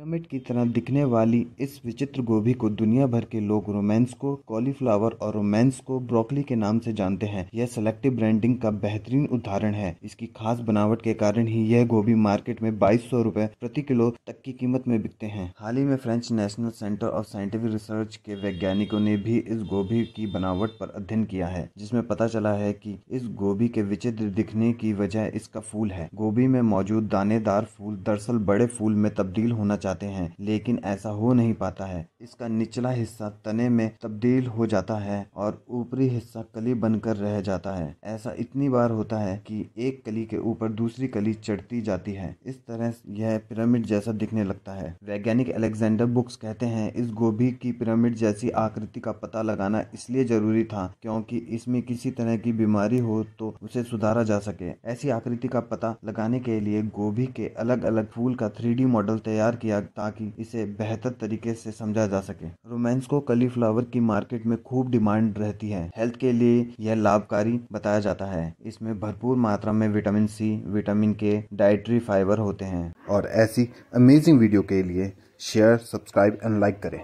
pyramid की तरह दिखने वाली इस विचित्र गोभी को दुनिया भर के लोग रोमांस को कॉलीफ्लावर और रोमांस को ब्रोकली के नाम से जानते हैं यह सेलेक्टिव ब्रांडिंग का बेहतरीन उदाहरण है इसकी खास बनावट के कारण ही यह गोभी मार्केट में बाईस सौ प्रति किलो तक की कीमत में बिकते हैं हाल ही में French National Centre of Scientific Research के वैज्ञानिकों ने भी इस गोभी की बनावट पर अध्ययन किया है जिसमें पता चला है कि इस गोभी के विचित्र दिखने की वजह इसका फूल है गोभी में मौजूद दानेदार फूल दरअसल बड़े फूल में तब्दील होना चाहिए जाते हैं लेकिन ऐसा हो नहीं पाता है इसका निचला हिस्सा तने में तब्दील हो जाता है और ऊपरी हिस्सा कली बनकर रह जाता है ऐसा इतनी बार होता है कि एक कली के ऊपर दूसरी कली चढ़ती जाती है इस तरह यह पिरामिड जैसा दिखने लगता है वैज्ञानिक अलेक्जेंडर बुक्स कहते हैं इस गोभी की पिरामिड जैसी आकृति का पता लगाना इसलिए जरूरी था क्योंकि इसमें किसी तरह की बीमारी हो तो उसे सुधारा जा सके ऐसी आकृति का पता लगाने के लिए गोभी के अलग अलग फूल का थ्री मॉडल तैयार किया किया ताकि इसे बेहतर तरीके से समझा जा सके रोमेंस को कलीफ्लावर की मार्केट में खूब डिमांड रहती है हेल्थ के लिए यह लाभकारी बताया जाता है इसमें भरपूर मात्रा में vitamin C vitamin K dietary fibre होते हैं और ऐसी अमेजिंग वीडियो के लिए शेयर सब्सक्राइब एंड लाइक करें